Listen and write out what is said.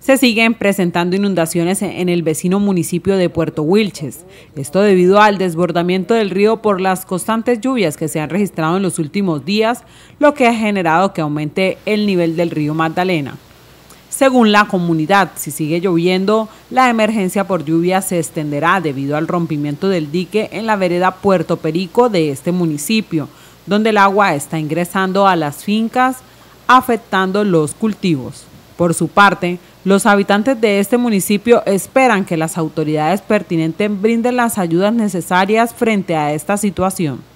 se siguen presentando inundaciones en el vecino municipio de Puerto Wilches. Esto debido al desbordamiento del río por las constantes lluvias que se han registrado en los últimos días, lo que ha generado que aumente el nivel del río Magdalena. Según la comunidad, si sigue lloviendo, la emergencia por lluvia se extenderá debido al rompimiento del dique en la vereda Puerto Perico de este municipio, donde el agua está ingresando a las fincas, afectando los cultivos. Por su parte, los habitantes de este municipio esperan que las autoridades pertinentes brinden las ayudas necesarias frente a esta situación.